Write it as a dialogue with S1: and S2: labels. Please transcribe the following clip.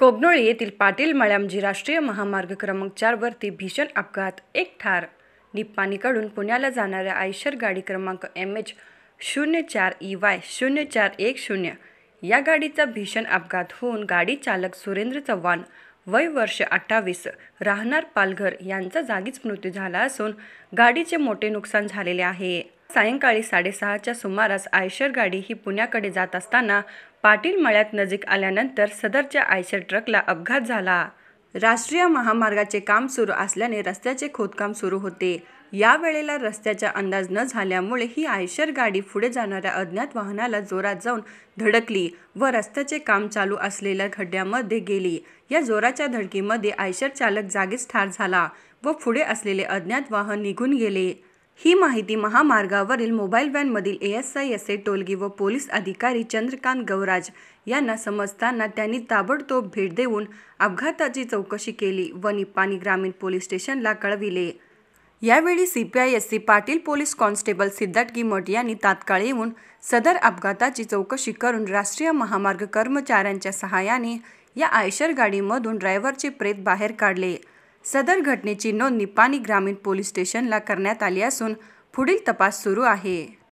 S1: कोबनोळी येथील पाटील मळ्यामजी राष्ट्रीय महामार्ग क्रमांक चारवरती भीषण अपघात एक ठार निप्पाणीकडून पुण्याला जाणाऱ्या आयशर गाडी क्रमांक एम एच शून्य चार ई वाय शून्य चार एक शून्य या गाडीचा भीषण अपघात होऊन गाडी चालक सुरेंद्र चव्हाण वय वर्ष अठ्ठावीस राहणार पालघर यांचा जागीच मृत्यू झाला असून गाडीचे मोठे नुकसान झालेले आहे सायंकाळी साडेसहाच्या सुमारास आयशर गाडी ही पुण्याकडे जात असताना पाटील मळ्यात नजीक आल्यानंतर सदरच्या आयशर ट्रकला अपघात झाला राष्ट्रीय महामार्गाचे काम सुरू असल्याने रस्त्याचे खोदकाम सुरू होते या वेळेला रस्त्याचा अंदाज न झाल्यामुळे ही आयशर गाडी पुढे जाणाऱ्या अज्ञात वाहनाला जोरात जाऊन धडकली व रस्त्याचे काम चालू असलेल्या खड्ड्यामध्ये गेली या जोराच्या धडकीमध्ये आयशर चालक जागीच ठार झाला व पुढे असलेले अज्ञात वाहन निघून गेले ही माहिती महामार्गावरील मोबाईल व्हॅनमधील A S I S A Tolgi व पोलीस अधिकारी चंद्रकांत गौराज यांना समजताना त्यांनी ताबडतोब भेट देऊन अपघाताची चौकशी केली व निपाणी ग्रामीण पोलीस स्टेशनला कळविले यावेळी C P I S C Patil police constable Siddharth Gimat यांनी तात्काळ येऊन सदर अपघाताची चौकशी करून राष्ट्रीय महामार्ग कर्मचाऱ्यांच्या सहाय्याने या आयशर गाडीमधून ड्रायव्हरचे प्रेत बाहेर काढले सदर घटनेची नोंदणी पाणी ग्रामीण पोलीस स्टेशनला करण्यात आली असून पुढील तपास सुरू आहे